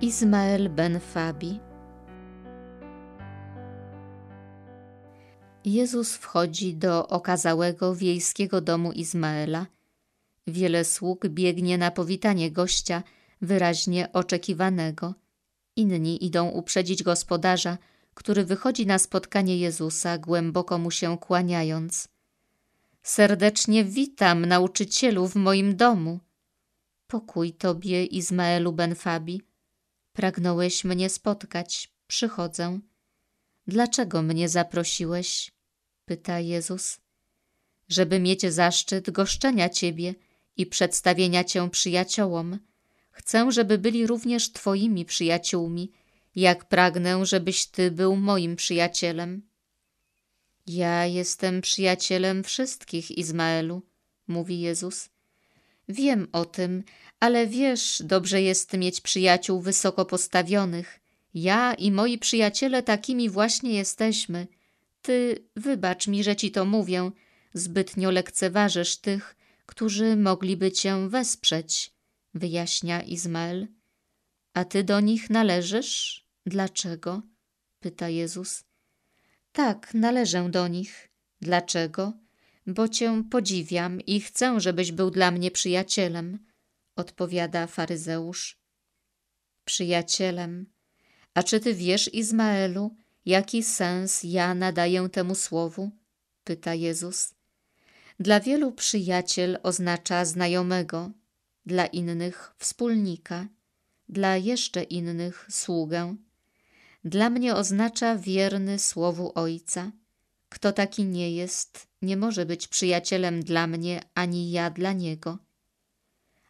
Izmael ben Fabi. Jezus wchodzi do okazałego wiejskiego domu Izmaela. Wiele sług biegnie na powitanie gościa, wyraźnie oczekiwanego. Inni idą uprzedzić gospodarza, który wychodzi na spotkanie Jezusa, głęboko mu się kłaniając. Serdecznie witam, nauczycielu, w moim domu. Pokój tobie, Izmaelu ben Fabi. Pragnąłeś mnie spotkać, przychodzę. Dlaczego mnie zaprosiłeś? pyta Jezus. Żeby mieć zaszczyt goszczenia Ciebie i przedstawienia Cię przyjaciołom. Chcę, żeby byli również Twoimi przyjaciółmi, jak pragnę, żebyś Ty był moim przyjacielem. Ja jestem przyjacielem wszystkich, Izmaelu, mówi Jezus. Wiem o tym, ale wiesz, dobrze jest mieć przyjaciół wysoko postawionych. Ja i moi przyjaciele takimi właśnie jesteśmy. Ty, wybacz mi, że ci to mówię, zbytnio lekceważysz tych, którzy mogliby cię wesprzeć, wyjaśnia Izmael. A ty do nich należysz? Dlaczego? pyta Jezus. Tak, należę do nich. Dlaczego? bo cię podziwiam i chcę, żebyś był dla mnie przyjacielem, odpowiada faryzeusz. Przyjacielem. A czy ty wiesz, Izmaelu, jaki sens ja nadaję temu słowu? pyta Jezus. Dla wielu przyjaciel oznacza znajomego, dla innych wspólnika, dla jeszcze innych sługę. Dla mnie oznacza wierny słowu Ojca – kto taki nie jest, nie może być przyjacielem dla mnie ani ja dla niego.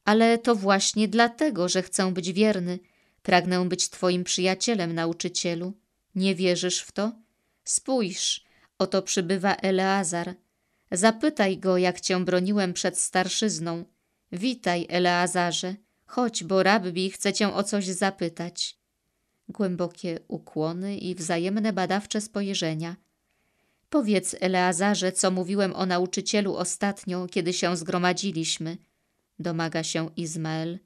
Ale to właśnie dlatego, że chcę być wierny, pragnę być Twoim przyjacielem, nauczycielu. Nie wierzysz w to? Spójrz, oto przybywa Eleazar. Zapytaj go, jak cię broniłem przed starszyzną. Witaj, Eleazarze. Chodź, bo rabbi chce cię o coś zapytać. Głębokie ukłony i wzajemne badawcze spojrzenia – Powiedz Eleazarze, co mówiłem o nauczycielu ostatnio, kiedy się zgromadziliśmy, domaga się Izmael.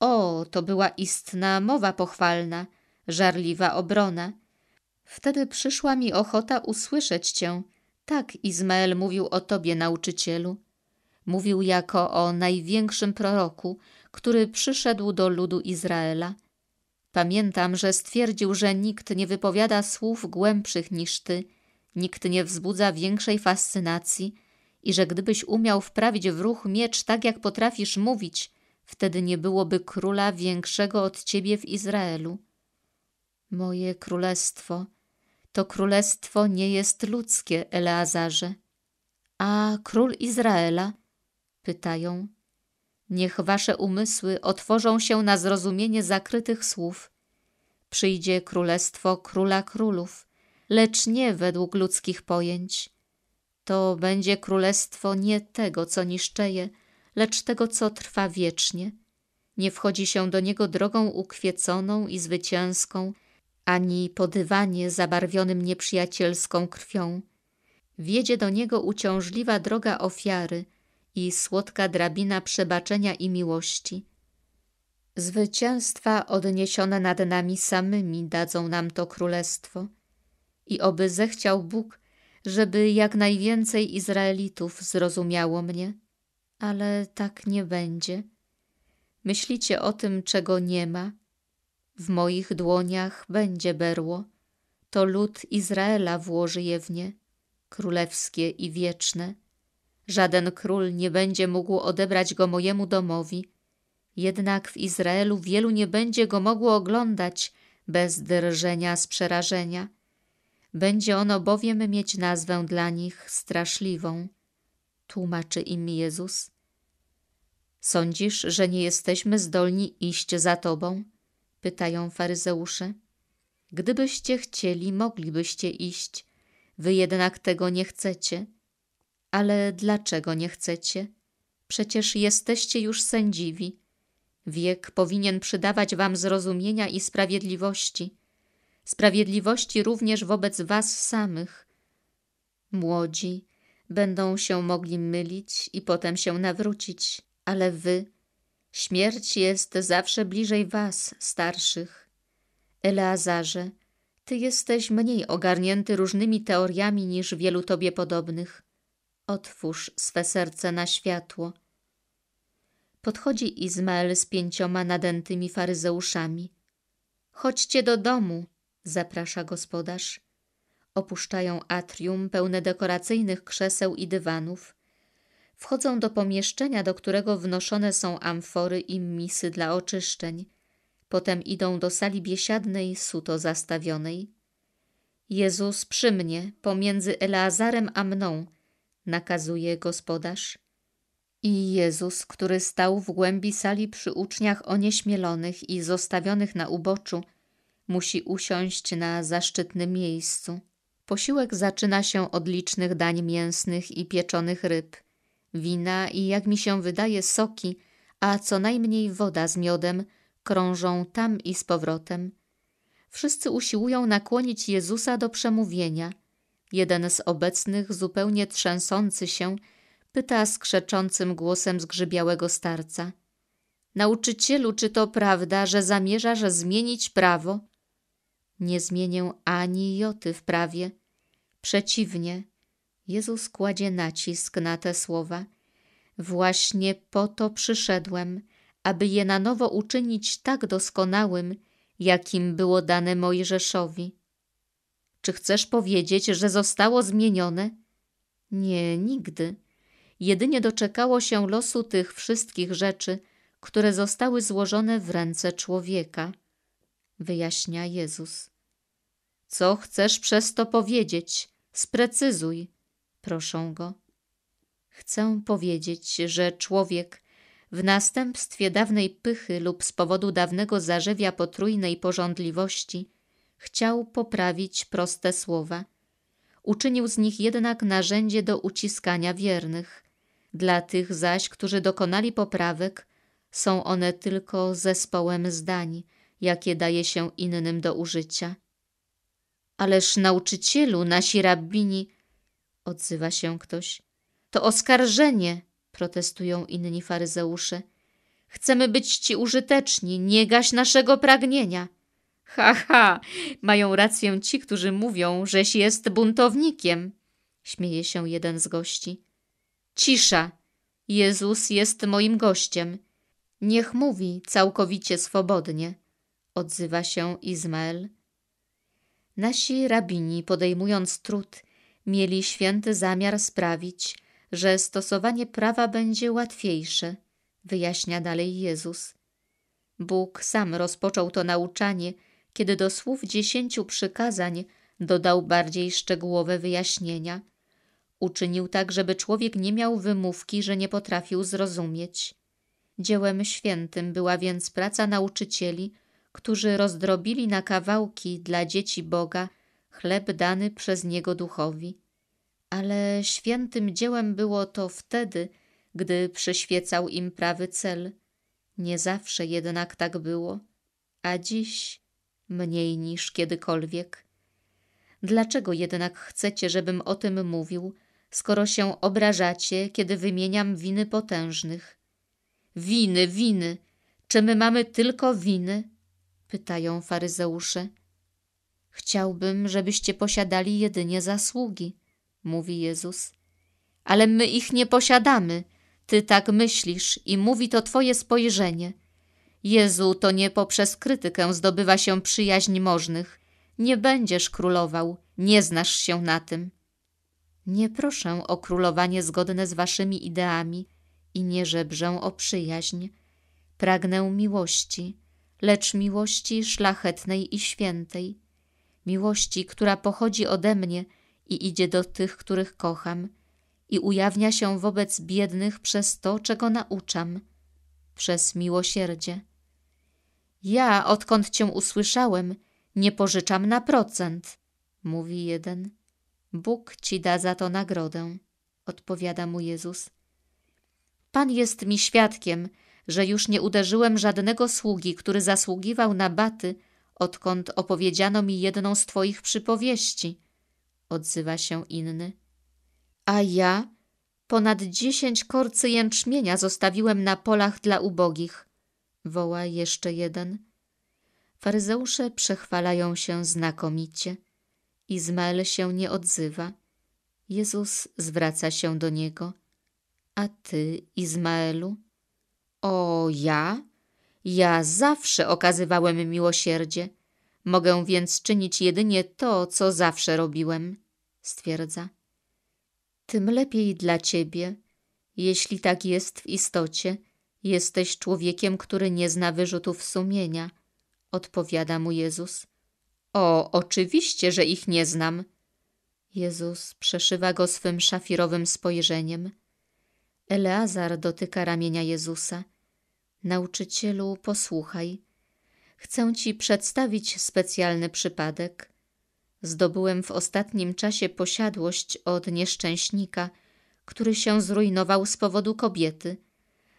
O, to była istna mowa pochwalna, żarliwa obrona. Wtedy przyszła mi ochota usłyszeć cię. Tak Izmael mówił o tobie, nauczycielu. Mówił jako o największym proroku, który przyszedł do ludu Izraela. Pamiętam, że stwierdził, że nikt nie wypowiada słów głębszych niż ty – nikt nie wzbudza większej fascynacji i że gdybyś umiał wprawić w ruch miecz tak jak potrafisz mówić, wtedy nie byłoby króla większego od ciebie w Izraelu. Moje królestwo to królestwo nie jest ludzkie, Eleazarze. A król Izraela? Pytają. Niech wasze umysły otworzą się na zrozumienie zakrytych słów. Przyjdzie królestwo króla królów lecz nie według ludzkich pojęć. To będzie królestwo nie tego, co niszczeje, lecz tego, co trwa wiecznie. Nie wchodzi się do niego drogą ukwieconą i zwycięską, ani podywanie zabarwionym nieprzyjacielską krwią. Wiedzie do niego uciążliwa droga ofiary i słodka drabina przebaczenia i miłości. Zwycięstwa odniesione nad nami samymi dadzą nam to królestwo – i oby zechciał Bóg, żeby jak najwięcej Izraelitów zrozumiało mnie, ale tak nie będzie. Myślicie o tym, czego nie ma. W moich dłoniach będzie berło, to lud Izraela włoży je w nie, królewskie i wieczne. Żaden król nie będzie mógł odebrać go mojemu domowi, jednak w Izraelu wielu nie będzie go mogło oglądać bez drżenia z przerażenia – będzie ono bowiem mieć nazwę dla nich straszliwą, tłumaczy im Jezus. Sądzisz, że nie jesteśmy zdolni iść za Tobą? pytają faryzeusze. Gdybyście chcieli, moglibyście iść, wy jednak tego nie chcecie. Ale dlaczego nie chcecie? Przecież jesteście już sędziwi. Wiek powinien przydawać wam zrozumienia i sprawiedliwości sprawiedliwości również wobec was samych. Młodzi będą się mogli mylić i potem się nawrócić, ale wy, śmierć jest zawsze bliżej was, starszych. Eleazarze, ty jesteś mniej ogarnięty różnymi teoriami niż wielu tobie podobnych. Otwórz swe serce na światło. Podchodzi Izmael z pięcioma nadętymi faryzeuszami. Chodźcie do domu, zaprasza gospodarz. Opuszczają atrium pełne dekoracyjnych krzeseł i dywanów. Wchodzą do pomieszczenia, do którego wnoszone są amfory i misy dla oczyszczeń. Potem idą do sali biesiadnej, suto zastawionej. Jezus przy mnie, pomiędzy Eleazarem a mną, nakazuje gospodarz. I Jezus, który stał w głębi sali przy uczniach onieśmielonych i zostawionych na uboczu, musi usiąść na zaszczytnym miejscu. Posiłek zaczyna się od licznych dań mięsnych i pieczonych ryb, wina i, jak mi się wydaje, soki, a co najmniej woda z miodem krążą tam i z powrotem. Wszyscy usiłują nakłonić Jezusa do przemówienia. Jeden z obecnych, zupełnie trzęsący się, pyta skrzeczącym głosem zgrzybiałego starca. Nauczycielu, czy to prawda, że zamierzasz zmienić prawo? Nie zmienię ani joty w prawie. Przeciwnie, Jezus kładzie nacisk na te słowa. Właśnie po to przyszedłem, aby je na nowo uczynić tak doskonałym, jakim było dane Mojżeszowi. Czy chcesz powiedzieć, że zostało zmienione? Nie, nigdy. Jedynie doczekało się losu tych wszystkich rzeczy, które zostały złożone w ręce człowieka wyjaśnia Jezus. Co chcesz przez to powiedzieć? Sprecyzuj, proszą go. Chcę powiedzieć, że człowiek w następstwie dawnej pychy lub z powodu dawnego zarzewia potrójnej pożądliwości chciał poprawić proste słowa. Uczynił z nich jednak narzędzie do uciskania wiernych. Dla tych zaś, którzy dokonali poprawek, są one tylko zespołem zdań – jakie daje się innym do użycia. Ależ nauczycielu, nasi rabbini, odzywa się ktoś. To oskarżenie, protestują inni faryzeusze. Chcemy być ci użyteczni, nie gaś naszego pragnienia. Ha, ha, mają rację ci, którzy mówią, żeś jest buntownikiem, śmieje się jeden z gości. Cisza, Jezus jest moim gościem. Niech mówi całkowicie swobodnie odzywa się Izmael. Nasi rabini, podejmując trud, mieli święty zamiar sprawić, że stosowanie prawa będzie łatwiejsze, wyjaśnia dalej Jezus. Bóg sam rozpoczął to nauczanie, kiedy do słów dziesięciu przykazań dodał bardziej szczegółowe wyjaśnienia. Uczynił tak, żeby człowiek nie miał wymówki, że nie potrafił zrozumieć. Dziełem świętym była więc praca nauczycieli, którzy rozdrobili na kawałki dla dzieci Boga chleb dany przez Niego duchowi. Ale świętym dziełem było to wtedy, gdy przyświecał im prawy cel. Nie zawsze jednak tak było, a dziś mniej niż kiedykolwiek. Dlaczego jednak chcecie, żebym o tym mówił, skoro się obrażacie, kiedy wymieniam winy potężnych? Winy, winy! Czy my mamy tylko winy? pytają faryzeusze. Chciałbym, żebyście posiadali jedynie zasługi, mówi Jezus. Ale my ich nie posiadamy. Ty tak myślisz i mówi to Twoje spojrzenie. Jezu, to nie poprzez krytykę zdobywa się przyjaźń możnych. Nie będziesz królował, nie znasz się na tym. Nie proszę o królowanie zgodne z Waszymi ideami i nie żebrzę o przyjaźń. Pragnę miłości lecz miłości szlachetnej i świętej, miłości, która pochodzi ode mnie i idzie do tych, których kocham i ujawnia się wobec biednych przez to, czego nauczam, przez miłosierdzie. Ja, odkąd cię usłyszałem, nie pożyczam na procent, mówi jeden. Bóg ci da za to nagrodę, odpowiada mu Jezus. Pan jest mi świadkiem, że już nie uderzyłem żadnego sługi, który zasługiwał na baty, odkąd opowiedziano mi jedną z twoich przypowieści, odzywa się inny. A ja ponad dziesięć korcy jęczmienia zostawiłem na polach dla ubogich, woła jeszcze jeden. Faryzeusze przechwalają się znakomicie. Izmael się nie odzywa. Jezus zwraca się do niego. A ty, Izmaelu? O ja? Ja zawsze okazywałem miłosierdzie. Mogę więc czynić jedynie to, co zawsze robiłem, stwierdza. Tym lepiej dla ciebie, jeśli tak jest w istocie. Jesteś człowiekiem, który nie zna wyrzutów sumienia, odpowiada mu Jezus. O, oczywiście, że ich nie znam. Jezus przeszywa go swym szafirowym spojrzeniem. Eleazar dotyka ramienia Jezusa. Nauczycielu, posłuchaj. Chcę ci przedstawić specjalny przypadek. Zdobyłem w ostatnim czasie posiadłość od nieszczęśnika, który się zrujnował z powodu kobiety.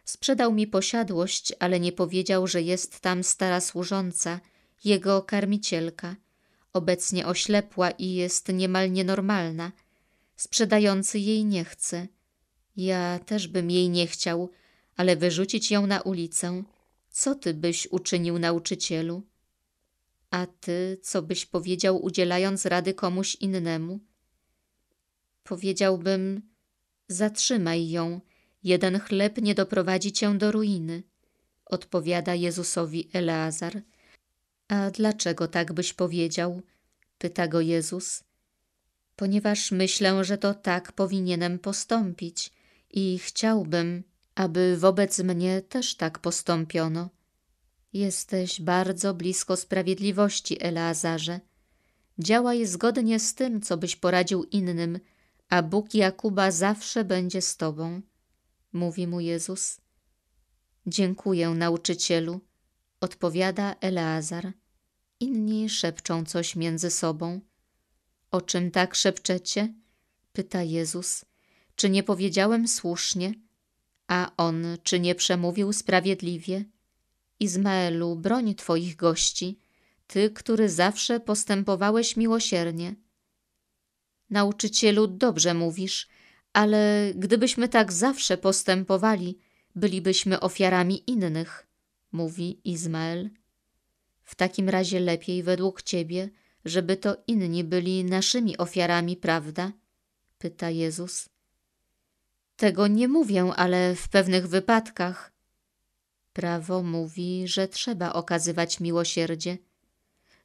Sprzedał mi posiadłość, ale nie powiedział, że jest tam stara służąca, jego karmicielka. Obecnie oślepła i jest niemal nienormalna. Sprzedający jej nie chce. Ja też bym jej nie chciał – ale wyrzucić ją na ulicę, co ty byś uczynił nauczycielu? A ty, co byś powiedział, udzielając rady komuś innemu? Powiedziałbym, zatrzymaj ją, jeden chleb nie doprowadzi cię do ruiny, odpowiada Jezusowi Eleazar. A dlaczego tak byś powiedział? pyta go Jezus. Ponieważ myślę, że to tak powinienem postąpić i chciałbym, aby wobec mnie też tak postąpiono. Jesteś bardzo blisko sprawiedliwości, Eleazarze. Działaj zgodnie z tym, co byś poradził innym, a Bóg Jakuba zawsze będzie z tobą, mówi mu Jezus. Dziękuję, nauczycielu, odpowiada Eleazar. Inni szepczą coś między sobą. O czym tak szepczecie? pyta Jezus. Czy nie powiedziałem słusznie? A on czy nie przemówił sprawiedliwie? Izmaelu, broń twoich gości, ty, który zawsze postępowałeś miłosiernie. Nauczycielu, dobrze mówisz, ale gdybyśmy tak zawsze postępowali, bylibyśmy ofiarami innych, mówi Izmael. W takim razie lepiej według ciebie, żeby to inni byli naszymi ofiarami, prawda? pyta Jezus. Tego nie mówię, ale w pewnych wypadkach. Prawo mówi, że trzeba okazywać miłosierdzie.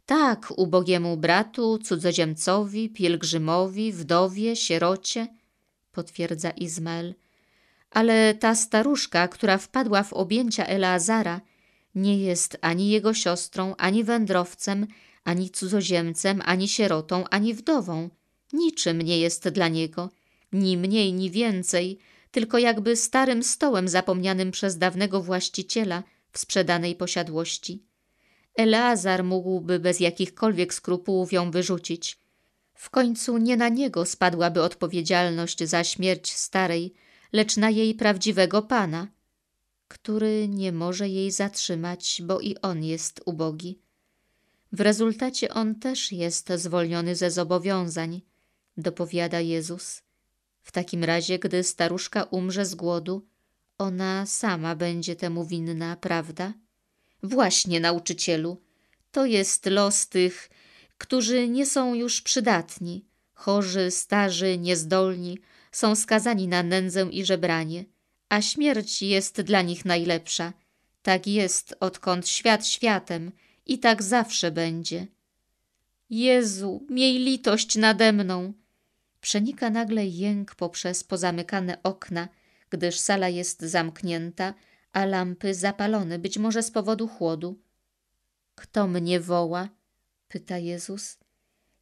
Tak, ubogiemu bratu, cudzoziemcowi, pielgrzymowi, wdowie, sierocie, potwierdza Izmael. Ale ta staruszka, która wpadła w objęcia Eleazara, nie jest ani jego siostrą, ani wędrowcem, ani cudzoziemcem, ani sierotą, ani wdową. Niczym nie jest dla niego – ni mniej, ni więcej, tylko jakby starym stołem zapomnianym przez dawnego właściciela w sprzedanej posiadłości. Eleazar mógłby bez jakichkolwiek skrupułów ją wyrzucić. W końcu nie na niego spadłaby odpowiedzialność za śmierć starej, lecz na jej prawdziwego pana, który nie może jej zatrzymać, bo i on jest ubogi. W rezultacie on też jest zwolniony ze zobowiązań, dopowiada Jezus. W takim razie, gdy staruszka umrze z głodu, ona sama będzie temu winna, prawda? Właśnie, nauczycielu, to jest los tych, którzy nie są już przydatni. Chorzy, starzy, niezdolni, są skazani na nędzę i żebranie, a śmierć jest dla nich najlepsza. Tak jest, odkąd świat światem i tak zawsze będzie. Jezu, miej litość nade mną! przenika nagle jęk poprzez pozamykane okna, gdyż sala jest zamknięta, a lampy zapalone, być może z powodu chłodu. Kto mnie woła? pyta Jezus.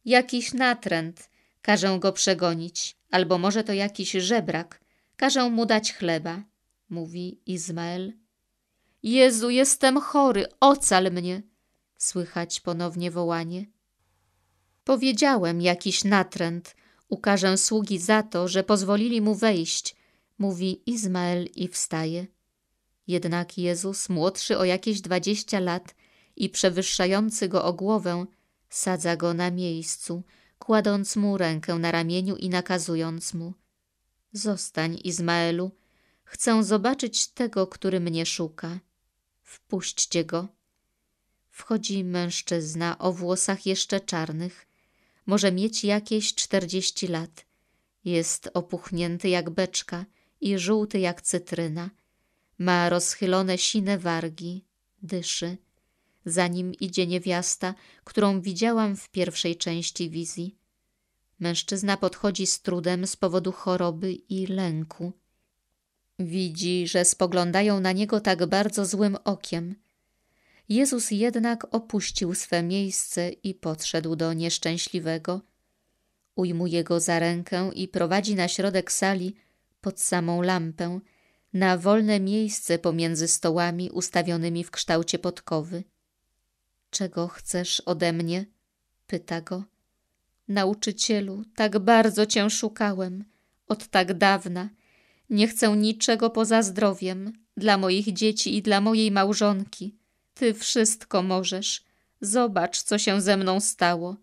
Jakiś natręt, każę go przegonić, albo może to jakiś żebrak, każę mu dać chleba, mówi Izmael. Jezu, jestem chory, ocal mnie! Słychać ponownie wołanie. Powiedziałem jakiś natręt, Ukażę sługi za to, że pozwolili mu wejść, mówi Izmael i wstaje. Jednak Jezus, młodszy o jakieś dwadzieścia lat i przewyższający go o głowę, sadza go na miejscu, kładąc mu rękę na ramieniu i nakazując mu Zostań, Izmaelu, chcę zobaczyć tego, który mnie szuka. Wpuśćcie go. Wchodzi mężczyzna o włosach jeszcze czarnych, może mieć jakieś czterdzieści lat. Jest opuchnięty jak beczka i żółty jak cytryna. Ma rozchylone sine wargi, dyszy. Za nim idzie niewiasta, którą widziałam w pierwszej części wizji. Mężczyzna podchodzi z trudem z powodu choroby i lęku. Widzi, że spoglądają na niego tak bardzo złym okiem, Jezus jednak opuścił swe miejsce i podszedł do nieszczęśliwego. Ujmuje go za rękę i prowadzi na środek sali pod samą lampę, na wolne miejsce pomiędzy stołami ustawionymi w kształcie podkowy. Czego chcesz ode mnie? pyta go. Nauczycielu, tak bardzo cię szukałem, od tak dawna. Nie chcę niczego poza zdrowiem, dla moich dzieci i dla mojej małżonki. Ty wszystko możesz. Zobacz, co się ze mną stało.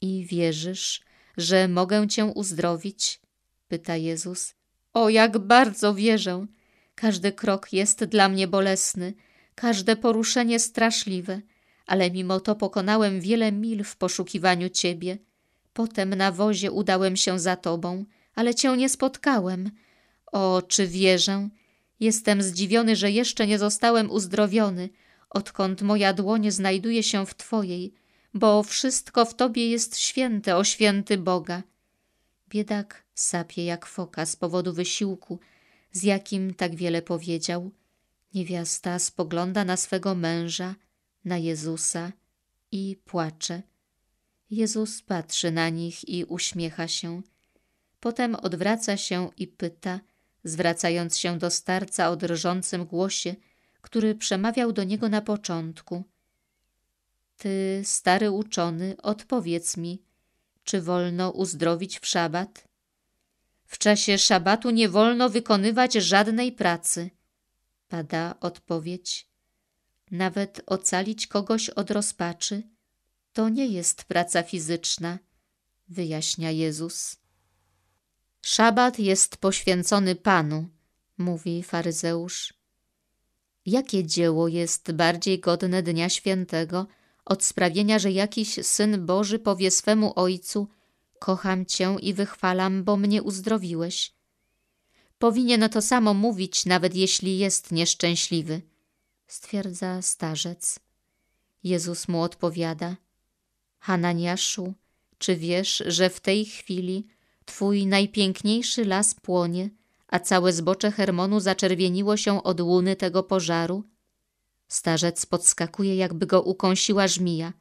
I wierzysz, że mogę cię uzdrowić? Pyta Jezus. O, jak bardzo wierzę! Każdy krok jest dla mnie bolesny, każde poruszenie straszliwe, ale mimo to pokonałem wiele mil w poszukiwaniu Ciebie. Potem na wozie udałem się za Tobą, ale Cię nie spotkałem. O, czy wierzę, Jestem zdziwiony, że jeszcze nie zostałem uzdrowiony, odkąd moja dłoń znajduje się w Twojej, bo wszystko w Tobie jest święte, o święty Boga. Biedak sapie jak foka z powodu wysiłku, z jakim tak wiele powiedział. Niewiasta spogląda na swego męża, na Jezusa i płacze. Jezus patrzy na nich i uśmiecha się. Potem odwraca się i pyta, zwracając się do starca o drżącym głosie, który przemawiał do niego na początku. Ty, stary uczony, odpowiedz mi, czy wolno uzdrowić w szabat? W czasie szabatu nie wolno wykonywać żadnej pracy, pada odpowiedź. Nawet ocalić kogoś od rozpaczy to nie jest praca fizyczna, wyjaśnia Jezus. Szabat jest poświęcony Panu, mówi faryzeusz. Jakie dzieło jest bardziej godne Dnia Świętego od sprawienia, że jakiś Syn Boży powie swemu Ojcu kocham Cię i wychwalam, bo mnie uzdrowiłeś. Powinien to samo mówić, nawet jeśli jest nieszczęśliwy, stwierdza starzec. Jezus mu odpowiada, Hananiaszu, czy wiesz, że w tej chwili Twój najpiękniejszy las płonie, a całe zbocze Hermonu zaczerwieniło się od łuny tego pożaru? Starzec podskakuje, jakby go ukąsiła żmija.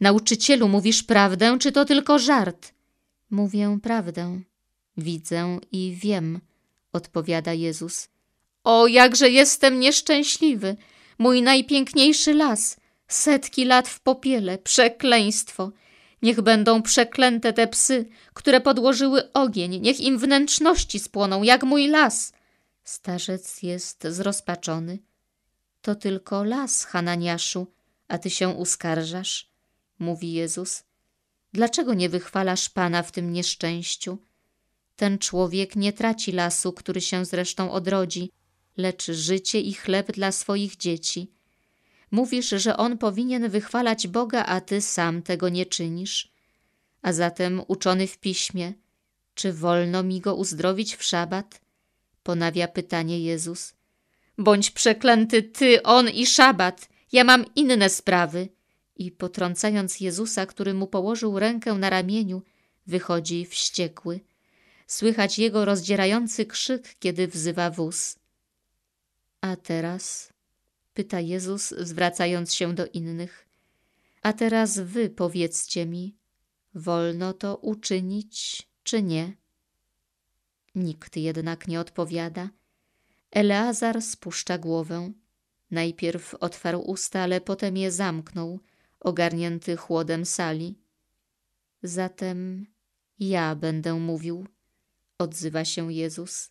Nauczycielu, mówisz prawdę, czy to tylko żart? Mówię prawdę. Widzę i wiem, odpowiada Jezus. O, jakże jestem nieszczęśliwy! Mój najpiękniejszy las, setki lat w popiele, przekleństwo! Niech będą przeklęte te psy, które podłożyły ogień, niech im wnętrzności spłoną, jak mój las. Starzec jest zrozpaczony. To tylko las, Hananiaszu, a ty się uskarżasz, mówi Jezus. Dlaczego nie wychwalasz Pana w tym nieszczęściu? Ten człowiek nie traci lasu, który się zresztą odrodzi, lecz życie i chleb dla swoich dzieci – Mówisz, że on powinien wychwalać Boga, a ty sam tego nie czynisz. A zatem, uczony w piśmie, czy wolno mi go uzdrowić w szabat? Ponawia pytanie Jezus. Bądź przeklęty ty, on i szabat. Ja mam inne sprawy. I potrącając Jezusa, który mu położył rękę na ramieniu, wychodzi wściekły. Słychać jego rozdzierający krzyk, kiedy wzywa wóz. A teraz pyta Jezus, zwracając się do innych. A teraz wy powiedzcie mi, wolno to uczynić czy nie? Nikt jednak nie odpowiada. Eleazar spuszcza głowę. Najpierw otwarł usta, ale potem je zamknął, ogarnięty chłodem sali. Zatem ja będę mówił, odzywa się Jezus.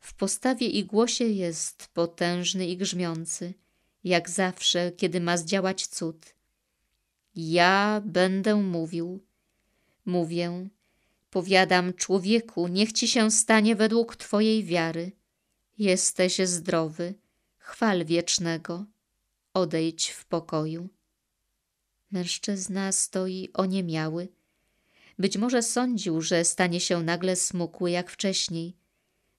W postawie i głosie jest potężny i grzmiący, jak zawsze, kiedy ma zdziałać cud. Ja będę mówił, mówię, powiadam człowieku, niech ci się stanie według twojej wiary. Jesteś zdrowy, chwal wiecznego, odejdź w pokoju. Mężczyzna stoi oniemiały. Być może sądził, że stanie się nagle smukły jak wcześniej –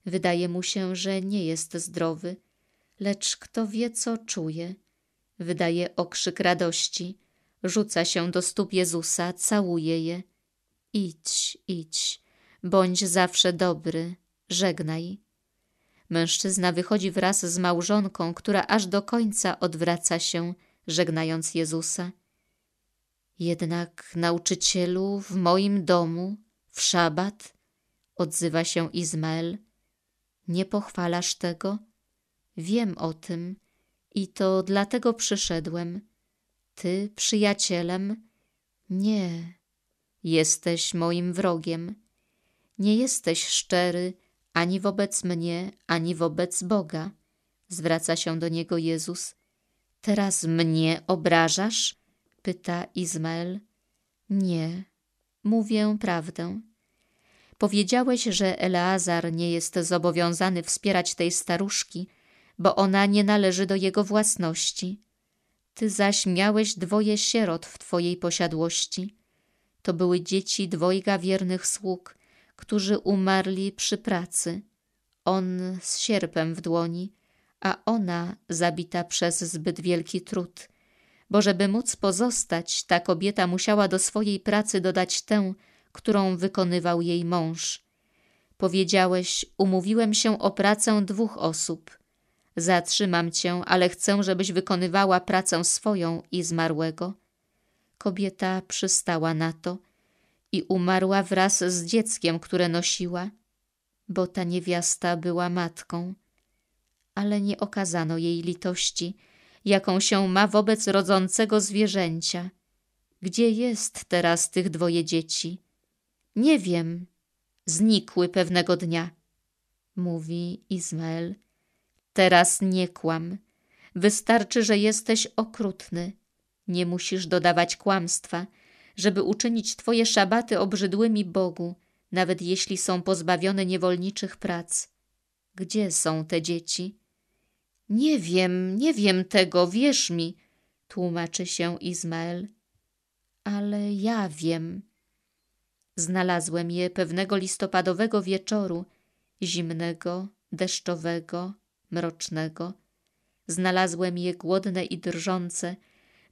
Wydaje mu się, że nie jest zdrowy, lecz kto wie, co czuje. Wydaje okrzyk radości, rzuca się do stóp Jezusa, całuje je. Idź, idź, bądź zawsze dobry, żegnaj. Mężczyzna wychodzi wraz z małżonką, która aż do końca odwraca się, żegnając Jezusa. Jednak, nauczycielu, w moim domu, w szabat, odzywa się Izmael, nie pochwalasz tego? Wiem o tym i to dlatego przyszedłem. Ty przyjacielem? Nie. Jesteś moim wrogiem. Nie jesteś szczery ani wobec mnie, ani wobec Boga. Zwraca się do niego Jezus. Teraz mnie obrażasz? Pyta Izmael. Nie, mówię prawdę. Powiedziałeś, że Eleazar nie jest zobowiązany wspierać tej staruszki, bo ona nie należy do jego własności. Ty zaś miałeś dwoje sierot w twojej posiadłości. To były dzieci dwojga wiernych sług, którzy umarli przy pracy. On z sierpem w dłoni, a ona zabita przez zbyt wielki trud. Bo żeby móc pozostać, ta kobieta musiała do swojej pracy dodać tę, którą wykonywał jej mąż. Powiedziałeś, umówiłem się o pracę dwóch osób. Zatrzymam cię, ale chcę, żebyś wykonywała pracę swoją i zmarłego. Kobieta przystała na to i umarła wraz z dzieckiem, które nosiła, bo ta niewiasta była matką. Ale nie okazano jej litości, jaką się ma wobec rodzącego zwierzęcia. Gdzie jest teraz tych dwoje dzieci? Nie wiem. Znikły pewnego dnia. Mówi Izmael. Teraz nie kłam. Wystarczy, że jesteś okrutny. Nie musisz dodawać kłamstwa, żeby uczynić twoje szabaty obrzydłymi Bogu, nawet jeśli są pozbawione niewolniczych prac. Gdzie są te dzieci? Nie wiem, nie wiem tego, wierz mi, tłumaczy się Izmael. Ale ja wiem. Znalazłem je pewnego listopadowego wieczoru, zimnego, deszczowego, mrocznego. Znalazłem je głodne i drżące,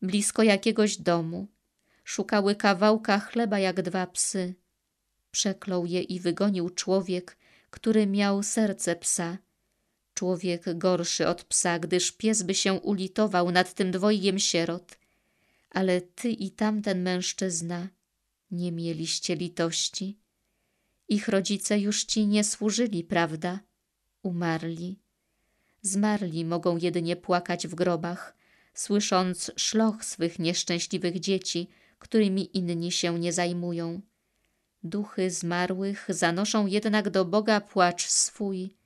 blisko jakiegoś domu. Szukały kawałka chleba jak dwa psy. Przeklął je i wygonił człowiek, który miał serce psa. Człowiek gorszy od psa, gdyż pies by się ulitował nad tym dwojgiem sierot. Ale ty i tamten mężczyzna nie mieliście litości. Ich rodzice już ci nie służyli, prawda? Umarli. Zmarli mogą jedynie płakać w grobach, słysząc szloch swych nieszczęśliwych dzieci, którymi inni się nie zajmują. Duchy zmarłych zanoszą jednak do Boga płacz swój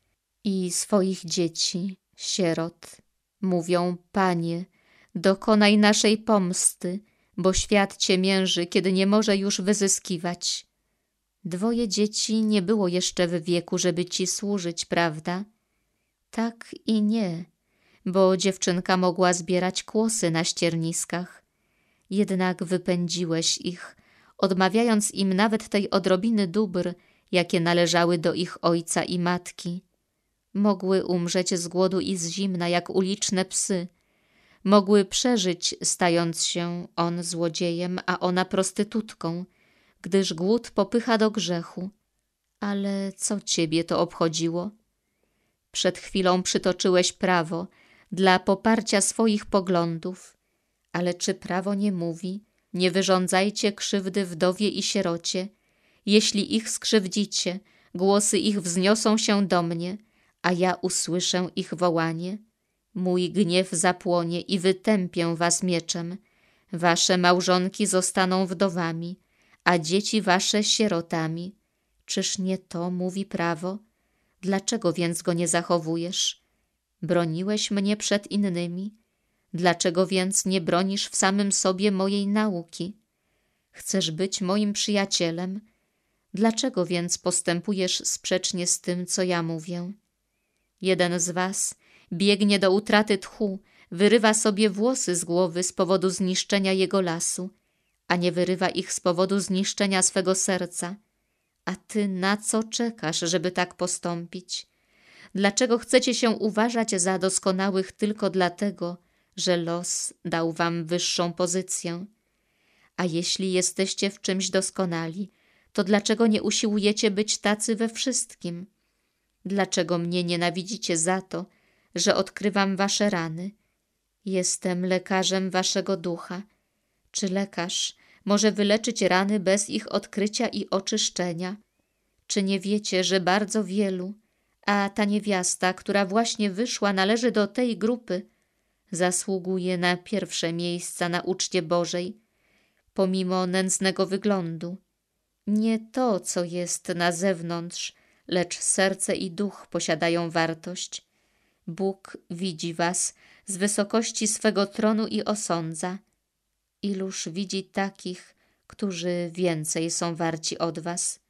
i swoich dzieci, sierot. Mówią, Panie, dokonaj naszej pomsty – bo świat cię mięży, kiedy nie może już wyzyskiwać. Dwoje dzieci nie było jeszcze w wieku, żeby ci służyć, prawda? Tak i nie, bo dziewczynka mogła zbierać kłosy na ścierniskach. Jednak wypędziłeś ich, odmawiając im nawet tej odrobiny dóbr, jakie należały do ich ojca i matki. Mogły umrzeć z głodu i z zimna jak uliczne psy – mogły przeżyć, stając się on złodziejem, a ona prostytutką, gdyż głód popycha do grzechu. Ale co ciebie to obchodziło? Przed chwilą przytoczyłeś prawo dla poparcia swoich poglądów, ale czy prawo nie mówi, nie wyrządzajcie krzywdy wdowie i sierocie, jeśli ich skrzywdzicie, głosy ich wzniosą się do mnie, a ja usłyszę ich wołanie – Mój gniew zapłonie i wytępię was mieczem. Wasze małżonki zostaną wdowami, a dzieci wasze sierotami. Czyż nie to mówi prawo? Dlaczego więc go nie zachowujesz? Broniłeś mnie przed innymi? Dlaczego więc nie bronisz w samym sobie mojej nauki? Chcesz być moim przyjacielem? Dlaczego więc postępujesz sprzecznie z tym, co ja mówię? Jeden z was – Biegnie do utraty tchu, wyrywa sobie włosy z głowy z powodu zniszczenia jego lasu, a nie wyrywa ich z powodu zniszczenia swego serca. A ty na co czekasz, żeby tak postąpić? Dlaczego chcecie się uważać za doskonałych tylko dlatego, że los dał wam wyższą pozycję? A jeśli jesteście w czymś doskonali, to dlaczego nie usiłujecie być tacy we wszystkim? Dlaczego mnie nienawidzicie za to, że odkrywam wasze rany. Jestem lekarzem waszego ducha. Czy lekarz może wyleczyć rany bez ich odkrycia i oczyszczenia? Czy nie wiecie, że bardzo wielu, a ta niewiasta, która właśnie wyszła, należy do tej grupy, zasługuje na pierwsze miejsca na uczcie Bożej, pomimo nędznego wyglądu? Nie to, co jest na zewnątrz, lecz serce i duch posiadają wartość. Bóg widzi was z wysokości swego tronu i osądza. Iluż widzi takich, którzy więcej są warci od was?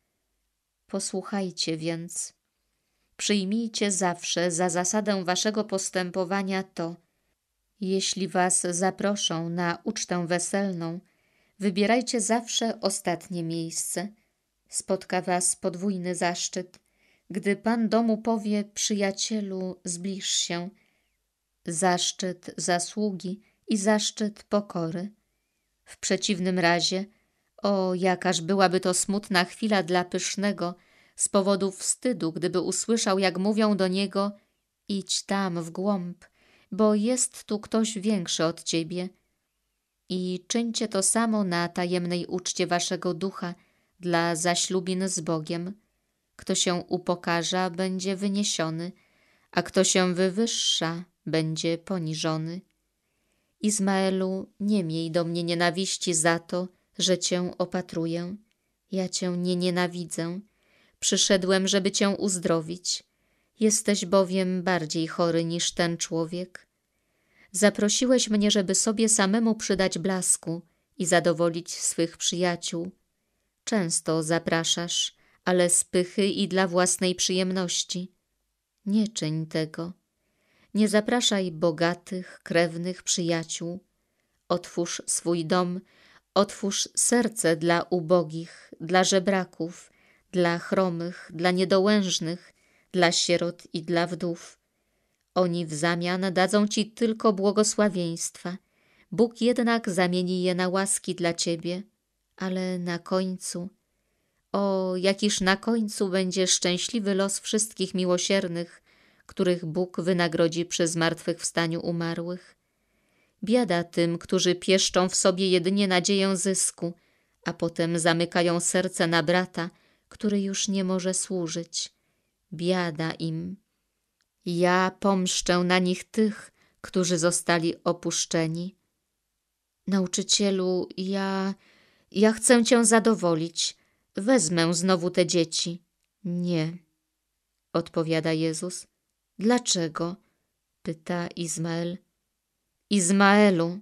Posłuchajcie więc. Przyjmijcie zawsze za zasadę waszego postępowania to, jeśli was zaproszą na ucztę weselną, wybierajcie zawsze ostatnie miejsce. Spotka was podwójny zaszczyt. Gdy pan domu powie przyjacielu zbliż się, zaszczyt zasługi i zaszczyt pokory. W przeciwnym razie, o jakaż byłaby to smutna chwila dla pysznego, z powodu wstydu, gdyby usłyszał, jak mówią do niego idź tam w głąb, bo jest tu ktoś większy od ciebie. I czyńcie to samo na tajemnej uczcie waszego ducha dla zaślubin z Bogiem, kto się upokarza, będzie wyniesiony, a kto się wywyższa, będzie poniżony. Izmaelu, nie miej do mnie nienawiści za to, że cię opatruję. Ja cię nie nienawidzę. Przyszedłem, żeby cię uzdrowić. Jesteś bowiem bardziej chory niż ten człowiek. Zaprosiłeś mnie, żeby sobie samemu przydać blasku i zadowolić swych przyjaciół. Często zapraszasz, ale z pychy i dla własnej przyjemności. Nie czyń tego. Nie zapraszaj bogatych, krewnych przyjaciół. Otwórz swój dom, otwórz serce dla ubogich, dla żebraków, dla chromych, dla niedołężnych, dla sierot i dla wdów. Oni w zamian dadzą ci tylko błogosławieństwa. Bóg jednak zamieni je na łaski dla ciebie, ale na końcu – o, jakiż na końcu będzie szczęśliwy los wszystkich miłosiernych, których Bóg wynagrodzi przy zmartwychwstaniu umarłych. Biada tym, którzy pieszczą w sobie jedynie nadzieję zysku, a potem zamykają serce na brata, który już nie może służyć. Biada im. Ja pomszczę na nich tych, którzy zostali opuszczeni. Nauczycielu, ja... ja chcę Cię zadowolić – Wezmę znowu te dzieci. Nie, odpowiada Jezus. Dlaczego? pyta Izmael. Izmaelu!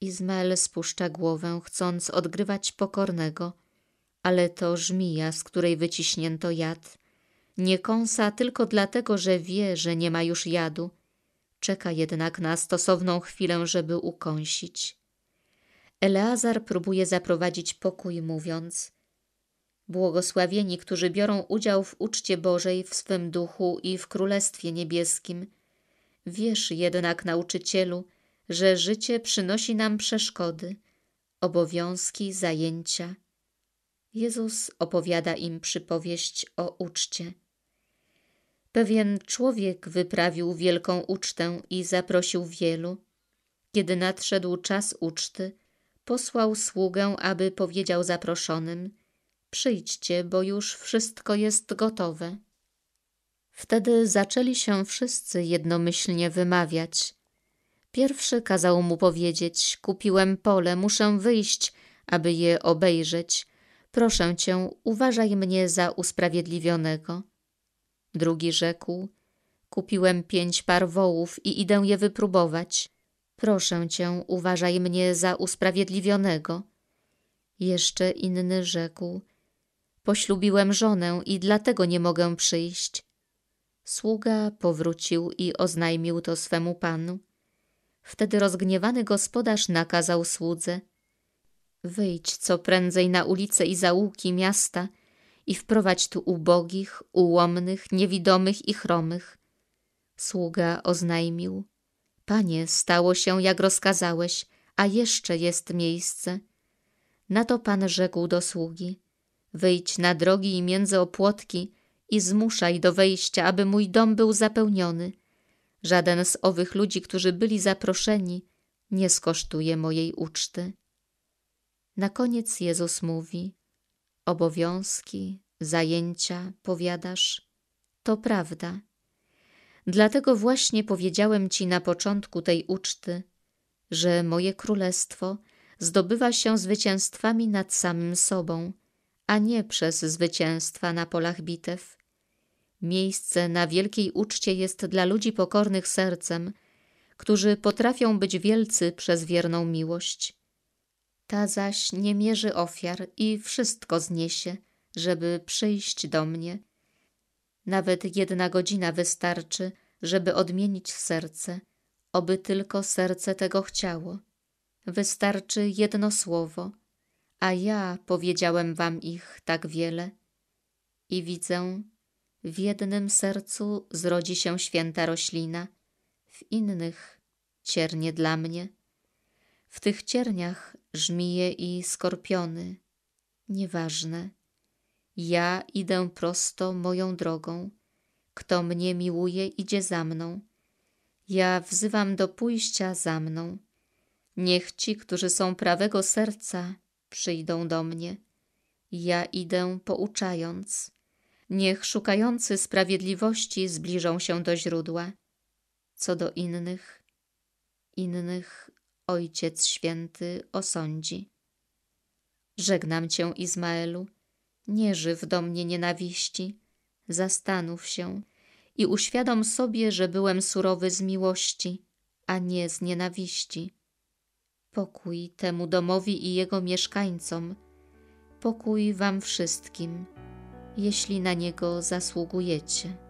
Izmael spuszcza głowę, chcąc odgrywać pokornego, ale to żmija, z której wyciśnięto jad. Nie kąsa tylko dlatego, że wie, że nie ma już jadu. Czeka jednak na stosowną chwilę, żeby ukąsić. Eleazar próbuje zaprowadzić pokój, mówiąc – Błogosławieni, którzy biorą udział w uczcie Bożej w swym duchu i w Królestwie Niebieskim. Wierz jednak, nauczycielu, że życie przynosi nam przeszkody, obowiązki, zajęcia. Jezus opowiada im przypowieść o uczcie. Pewien człowiek wyprawił wielką ucztę i zaprosił wielu. Kiedy nadszedł czas uczty, posłał sługę, aby powiedział zaproszonym – Przyjdźcie, bo już wszystko jest gotowe. Wtedy zaczęli się wszyscy jednomyślnie wymawiać. Pierwszy kazał mu powiedzieć: Kupiłem pole, muszę wyjść, aby je obejrzeć. Proszę cię, uważaj mnie za usprawiedliwionego. Drugi rzekł: Kupiłem pięć par wołów i idę je wypróbować. Proszę cię, uważaj mnie za usprawiedliwionego. Jeszcze inny rzekł: Poślubiłem żonę i dlatego nie mogę przyjść. Sługa powrócił i oznajmił to swemu panu. Wtedy rozgniewany gospodarz nakazał słudze – Wyjdź co prędzej na ulice i zaułki miasta i wprowadź tu ubogich, ułomnych, niewidomych i chromych. Sługa oznajmił. Panie, stało się jak rozkazałeś, a jeszcze jest miejsce. Na to pan rzekł do sługi. Wyjdź na drogi i między opłotki i zmuszaj do wejścia, aby mój dom był zapełniony. Żaden z owych ludzi, którzy byli zaproszeni, nie skosztuje mojej uczty. Na koniec Jezus mówi: Obowiązki, zajęcia, powiadasz, to prawda. Dlatego właśnie powiedziałem ci na początku tej uczty, że moje królestwo zdobywa się zwycięstwami nad samym sobą a nie przez zwycięstwa na polach bitew. Miejsce na wielkiej uczcie jest dla ludzi pokornych sercem, którzy potrafią być wielcy przez wierną miłość. Ta zaś nie mierzy ofiar i wszystko zniesie, żeby przyjść do mnie. Nawet jedna godzina wystarczy, żeby odmienić serce, oby tylko serce tego chciało. Wystarczy jedno słowo – a ja powiedziałem wam ich tak wiele. I widzę, w jednym sercu zrodzi się święta roślina, w innych ciernie dla mnie. W tych cierniach żmije i skorpiony, nieważne. Ja idę prosto moją drogą, kto mnie miłuje idzie za mną. Ja wzywam do pójścia za mną. Niech ci, którzy są prawego serca, przyjdą do mnie. Ja idę pouczając. Niech szukający sprawiedliwości zbliżą się do źródła. Co do innych, innych Ojciec Święty osądzi. Żegnam cię, Izmaelu, nie żyw do mnie nienawiści. Zastanów się i uświadom sobie, że byłem surowy z miłości, a nie z nienawiści. Pokój temu domowi i jego mieszkańcom, pokój wam wszystkim, jeśli na niego zasługujecie.